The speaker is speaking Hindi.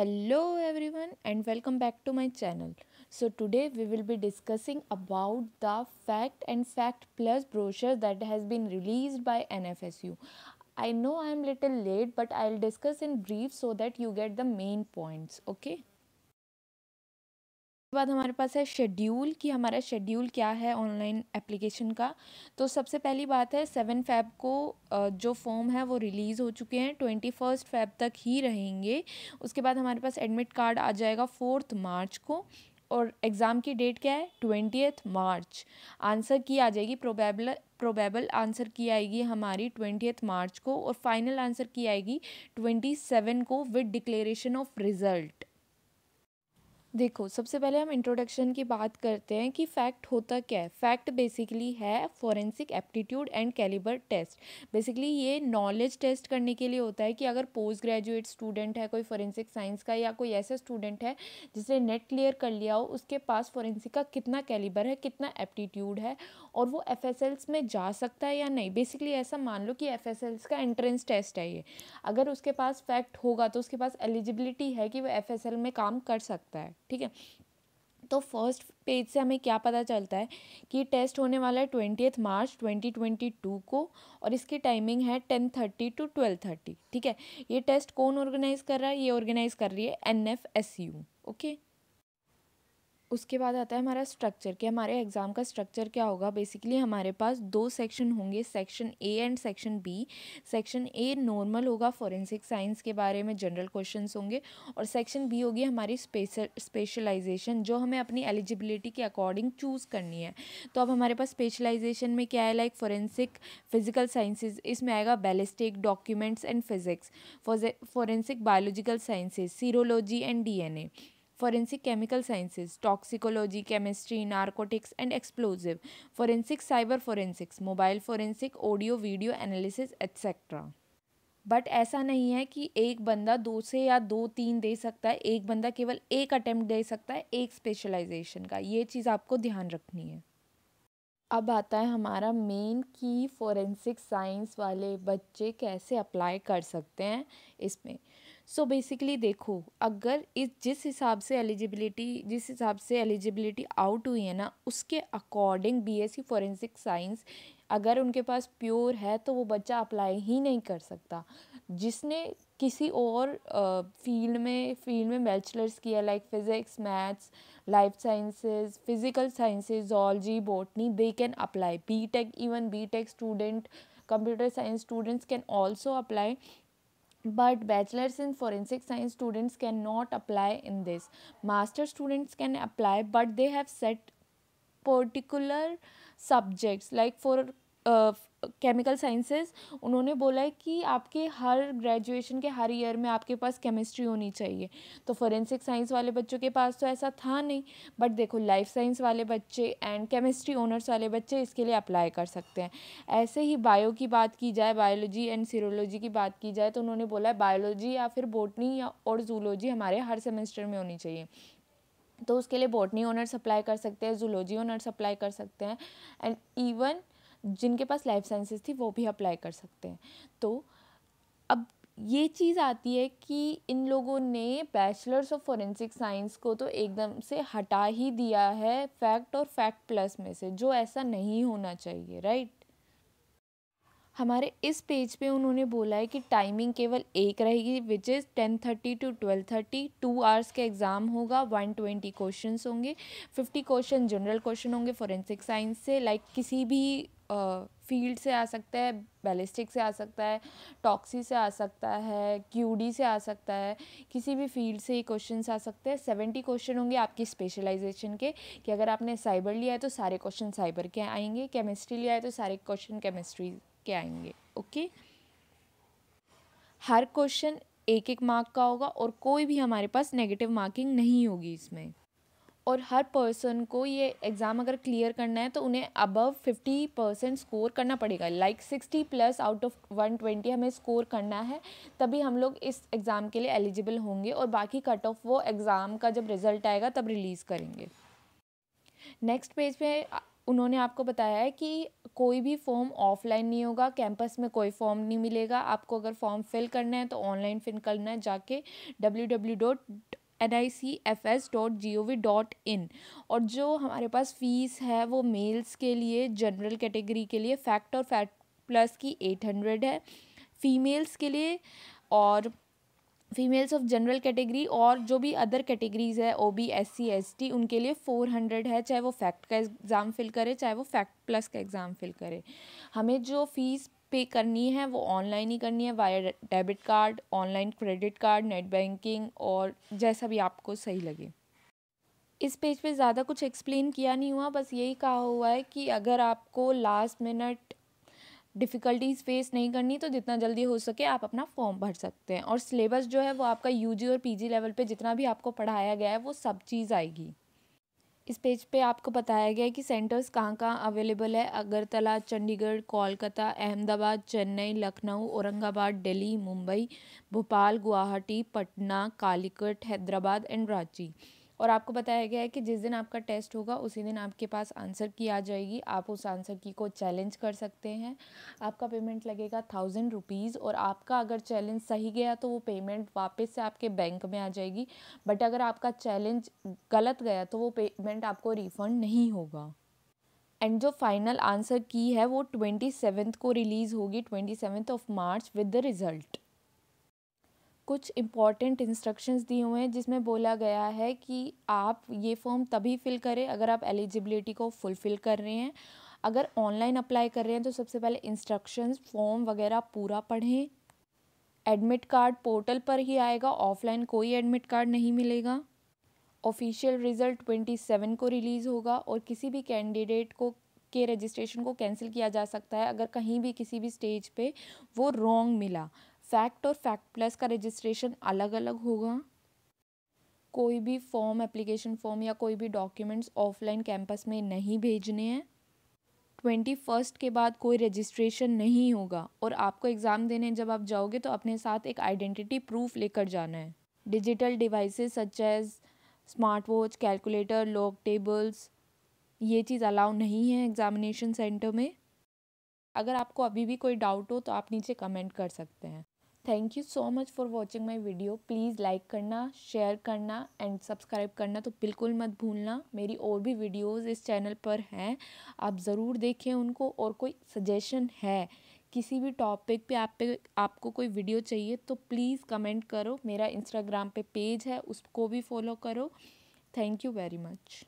hello everyone and welcome back to my channel so today we will be discussing about the fact and fact plus brochure that has been released by nfsu i know i am little late but i'll discuss in brief so that you get the main points okay बाद हमारे पास है शेड्यूल कि हमारा शेड्यूल क्या है ऑनलाइन एप्लीकेशन का तो सबसे पहली बात है सेवन फैब को जो फॉर्म है वो रिलीज़ हो चुके हैं ट्वेंटी फर्स्ट फैब तक ही रहेंगे उसके बाद हमारे पास एडमिट कार्ड आ जाएगा फोर्थ मार्च को और एग्ज़ाम की डेट क्या है ट्वेंटी मार्च आंसर की आ जाएगी प्रोबेबल प्रोबेबल आंसर की आएगी हमारी ट्वेंटी मार्च को और फाइनल आंसर की आएगी ट्वेंटी सेवन को विद डिक्लेरेशन ऑफ रिज़ल्ट देखो सबसे पहले हम इंट्रोडक्शन की बात करते हैं कि फ़ैक्ट होता क्या है फ़ैक्ट बेसिकली है forensic aptitude and calibre test basically ये नॉलेज टेस्ट करने के लिए होता है कि अगर पोस्ट ग्रेजुएट स्टूडेंट है कोई फॉरेंसिक साइंस का या कोई ऐसा स्टूडेंट है जिसने नेट क्लियर कर लिया हो उसके पास फॉरेंसिक का कितना कैलिबर है कितना एप्टीट्यूड है और वो एफ में जा सकता है या नहीं बेसिकली ऐसा मान लो कि एफ का एंट्रेंस टेस्ट है ये अगर उसके पास फैक्ट होगा तो उसके पास एलिजिबिलिटी है कि वो एफ में काम कर सकता है ठीक है तो फर्स्ट पेज से हमें क्या पता चलता है कि टेस्ट होने वाला है twentieth March twenty twenty two को और इसकी टाइमिंग है ten thirty to twelve thirty ठीक है ये टेस्ट कौन ऑर्गेनाइज कर रहा है ये ऑर्गेनाइज कर रही है N F S U okay उसके बाद आता है हमारा स्ट्रक्चर कि हमारे एग्ज़ाम का स्ट्रक्चर क्या होगा बेसिकली हमारे पास दो सेक्शन होंगे section A and section B section A normal होगा फॉरेंसिक साइंस के बारे में जनरल क्वेश्चन होंगे और सेक्शन बी होगी हमारी स्पेशल स्पेशलाइजेशन जो हमें अपनी एलिजिबिलिटी के अकॉर्डिंग चूज़ करनी है तो अब हमारे पास स्पेशलाइजेशन में क्या है लाइक फॉरेंसिक फिजिकल साइंसिस इसमें आएगा ballistic documents and physics forensic biological sciences serology and the forensic chemical sciences toxicology chemistry narcotics and explosive forensic cyber forensics mobile forensic audio video analysis etcetera but ऐसा नहीं है कि एक बंदा दो से या दो तीन दे सकता है एक बंदा केवल एक अटैम्प्ट दे सकता है एक स्पेशलाइजेशन का ये चीज़ आपको ध्यान रखनी है अब आता है हमारा मेन की फॉरेंसिक साइंस वाले बच्चे कैसे अप्लाई कर सकते हैं इसमें सो बेसिकली देखो अगर इस जिस हिसाब से एलिजिबिलिटी जिस हिसाब से एलिजिबिलिटी आउट हुई है ना उसके अकॉर्डिंग बीएससी फॉरेंसिक साइंस अगर उनके पास प्योर है तो वो बच्चा अप्लाई ही नहीं कर सकता जिसने किसी और फील्ड में फील्ड में बैचलर्स किया like physics maths life sciences physical sciences zoology botany they can apply B Tech even B Tech student computer science students can also apply but bachelor's in forensic science students cannot apply in this master students can apply but they have set particular subjects like for chemical sciences उन्होंने बोला है कि आपके हर ग्रेजुएशन के हर ईयर में आपके पास केमिस्ट्री होनी चाहिए तो फॉरेंसिक साइंस वाले बच्चों के पास तो ऐसा था नहीं बट देखो लाइफ साइंस वाले बच्चे एंड केमिस्ट्री ऑनर्स वाले बच्चे इसके लिए अप्लाई कर सकते हैं ऐसे ही बायो की बात की जाए बायोलॉजी एंड सीरोलॉजी की बात की जाए तो उन्होंने बोला है बायोलॉजी या फिर बोटनी या और जूलॉजी हमारे हर सेमेस्टर में होनी चाहिए तो उसके लिए बॉटनी ऑनर्स अप्लाई कर सकते हैं जूलॉजी ऑनर्स अप्लाई कर सकते हैं एंड इवन जिनके पास लाइफ साइंसेस थी वो भी अप्लाई कर सकते हैं तो अब ये चीज़ आती है कि इन लोगों ने बैचलर्स ऑफ फॉरेंसिक साइंस को तो एकदम से हटा ही दिया है फैक्ट और फैक्ट प्लस में से जो ऐसा नहीं होना चाहिए राइट हमारे इस पेज पे उन्होंने बोला है कि टाइमिंग केवल एक रहेगी which is ten thirty to twelve thirty two hours का एग्ज़ाम होगा वन ट्वेंटी क्वेश्चन होंगे फिफ्टी क्वेश्चन जनरल क्वेश्चन होंगे फॉरेंसिक साइंस से लाइक like किसी भी फील्ड से आ सकता है बैलिस्टिक से आ सकता है टॉक्सी से आ सकता है क्यूडी से आ सकता है किसी भी फील्ड से ही क्वेश्चन आ सकते हैं सेवेंटी क्वेश्चन होंगे आपकी स्पेशलाइजेशन के कि अगर आपने साइबर लिया है तो सारे क्वेश्चन साइबर के आएंगे केमिस्ट्री लिया है तो सारे क्वेश्चन केमिस्ट्री के आएंगे ओके हर क्वेश्चन एक एक मार्क का होगा और कोई भी हमारे पास नेगेटिव मार्किंग नहीं होगी इसमें और हर पर्सन को ये एग्ज़ाम अगर क्लियर करना है तो उन्हें अबव फिफ्टी परसेंट स्कोर करना पड़ेगा like sixty plus out of one twenty हमें स्कोर करना है तभी हम लोग इस एग्ज़ाम के लिए एलिजिबल होंगे और बाकी कट ऑफ वो एग्ज़ाम का जब रिज़ल्ट आएगा तब रिलीज़ करेंगे नेक्स्ट पेज पे उन्होंने आपको बताया है कि कोई भी फॉर्म ऑफलाइन नहीं होगा कैंपस में कोई फॉर्म नहीं मिलेगा आपको अगर फॉर्म फिल करना है तो ऑनलाइन फिल करना है जाके W W dot N I C F S dot G O V dot in और जो हमारे पास फ़ीस है वो मेल्स के लिए जनरल कैटेगरी के लिए फैक्ट और फैक्ट प्लस की एट हंड्रेड है फीमेल्स के लिए और फीमेल्स ऑफ जनरल कैटेगरी और जो भी अदर कैटेगरीज है O B S C S T उनके लिए फ़ोर हंड्रेड है चाहे वो फैक्ट का एग्ज़ाम फिल करे चाहे वो फैक्ट प्लस का एग्ज़ाम फिल करे हमें जो फीस पे करनी है वो ऑनलाइन ही करनी है via debit card online credit card net banking और जैसा भी आपको सही लगे इस पेज पे ज़्यादा कुछ एक्सप्लेन किया नहीं हुआ बस यही कहा हुआ है कि अगर आपको लास्ट मिनट डिफ़िकल्टीज़ फेस नहीं करनी तो जितना जल्दी हो सके आप अपना फॉर्म भर सकते हैं और सिलेबस जो है वो आपका यूजी और पीजी लेवल पे जितना भी आपको पढ़ाया गया है वो सब चीज़ आएगी इस पेज पे आपको बताया गया है कि सेंटर्स कहाँ कहाँ अवेलेबल है अगरतला चंडीगढ़ कोलकाता अहमदाबाद चेन्नई लखनऊ औरंगाबाद दिल्ली मुंबई भोपाल गुवाहाटी पटना कालीकट हैदराबाद एंड रांची और आपको बताया गया है कि जिस दिन आपका टेस्ट होगा उसी दिन आपके पास आंसर की आ जाएगी आप उस आंसर की को चैलेंज कर सकते हैं आपका पेमेंट लगेगा थाउजेंड रुपीज़ और आपका अगर चैलेंज सही गया तो वो पेमेंट वापस से आपके बैंक में आ जाएगी बट अगर आपका चैलेंज गलत गया तो वो पेमेंट आपको रिफ़ंड नहीं होगा एंड जो फाइनल आंसर की है वो ट्वेंटी को रिलीज़ होगी twenty of March with the result कुछ इम्पॉर्टेंट इंस्ट्रक्शंस दिए हुए हैं जिसमें बोला गया है कि आप ये फॉर्म तभी फिल करें अगर आप एलिजिबिलिटी को फुलफ़िल कर रहे हैं अगर ऑनलाइन अप्लाई कर रहे हैं तो सबसे पहले इंस्ट्रक्शंस फॉर्म वगैरह पूरा पढ़ें एडमिट कार्ड पोर्टल पर ही आएगा ऑफलाइन कोई एडमिट कार्ड नहीं मिलेगा ऑफिशियल रिज़ल्ट ट्वेंटी सेवन को रिलीज़ होगा और किसी भी कैंडिडेट को के रजिस्ट्रेशन को कैंसिल किया जा सकता है अगर कहीं भी किसी भी स्टेज पे वो रॉन्ग मिला फैक्ट और फैक्ट प्लस का रजिस्ट्रेशन अलग अलग होगा कोई भी फॉर्म एप्लीकेशन फॉर्म या कोई भी डॉक्यूमेंट्स ऑफलाइन कैंपस में नहीं भेजने हैं ट्वेंटी फर्स्ट के बाद कोई रजिस्ट्रेशन नहीं होगा और आपको एग्ज़ाम देने जब आप जाओगे तो अपने साथ एक आइडेंटिटी प्रूफ लेकर जाना है digital devices such as smart watch calculator log tables ये चीज़ अलाउ नहीं है एग्ज़ामिनेशन सेंटर में अगर आपको अभी भी कोई डाउट हो तो आप नीचे कमेंट कर सकते हैं thank you so much for watching my video please like करना शेयर करना एंड सब्सक्राइब करना तो बिल्कुल मत भूलना मेरी और भी वीडियोस इस चैनल पर हैं आप ज़रूर देखें उनको और कोई सजेशन है किसी भी टॉपिक पे आप पे आपको कोई वीडियो चाहिए तो प्लीज़ कमेंट करो मेरा इंस्टाग्राम पे पेज है उसको भी फॉलो करो थैंक यू वेरी मच